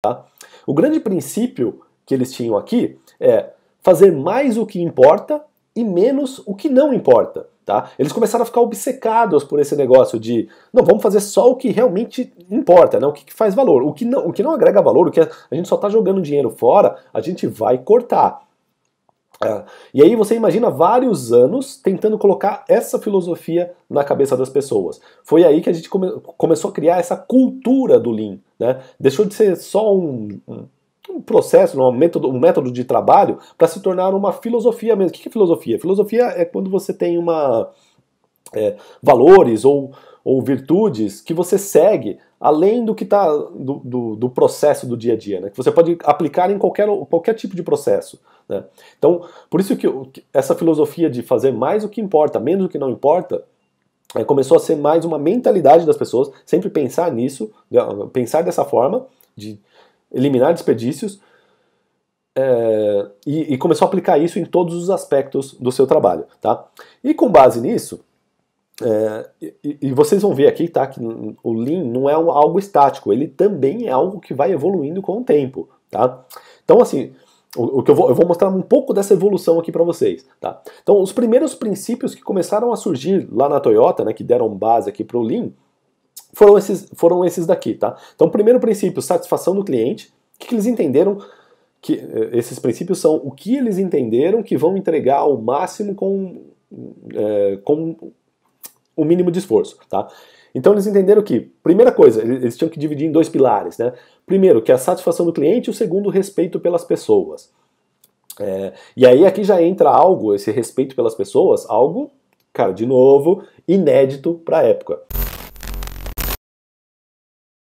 Tá? O grande princípio que eles tinham aqui é fazer mais o que importa e menos o que não importa. Tá? Eles começaram a ficar obcecados por esse negócio de não, vamos fazer só o que realmente importa, né? o que, que faz valor. O que, não, o que não agrega valor, o que a gente só está jogando dinheiro fora, a gente vai cortar. É. e aí você imagina vários anos tentando colocar essa filosofia na cabeça das pessoas. Foi aí que a gente come, começou a criar essa cultura do Lean. Né? Deixou de ser só um, um processo, né? um método, um método de trabalho para se tornar uma filosofia mesmo. O que é filosofia? Filosofia é quando você tem uma é, valores ou, ou virtudes que você segue além do que está do, do, do, processo do dia a dia, né? que você pode aplicar em qualquer, qualquer tipo de processo. Né? Então, por isso que essa filosofia de fazer mais o que importa, menos o que não importa, é, começou a ser mais uma mentalidade das pessoas, sempre pensar nisso, né, pensar dessa forma, de eliminar desperdícios, é, e, e, começou a aplicar isso em todos os aspectos do seu trabalho. Tá? E com base nisso, é, e, e, vocês vão ver aqui tá, que o Lean não é algo estático, ele também é algo que vai evoluindo com o tempo. Tá? Então, assim, o que eu vou, eu vou, mostrar um pouco dessa evolução aqui para vocês, tá? Então, os primeiros princípios que começaram a surgir lá na Toyota, né, que deram base aqui para o Lean, foram esses, foram esses daqui, tá? Então, primeiro princípio, satisfação do cliente. O que, que eles entenderam? Que eh, esses princípios são o que eles entenderam que vão entregar ao máximo com, é, com o mínimo de esforço, tá? Então eles entenderam que, primeira coisa, eles tinham que dividir em dois pilares, né? Primeiro, que é a satisfação do cliente, e o segundo, o respeito pelas pessoas. É, e aí aqui já entra algo, esse respeito pelas pessoas, algo, cara, de novo, inédito para a época.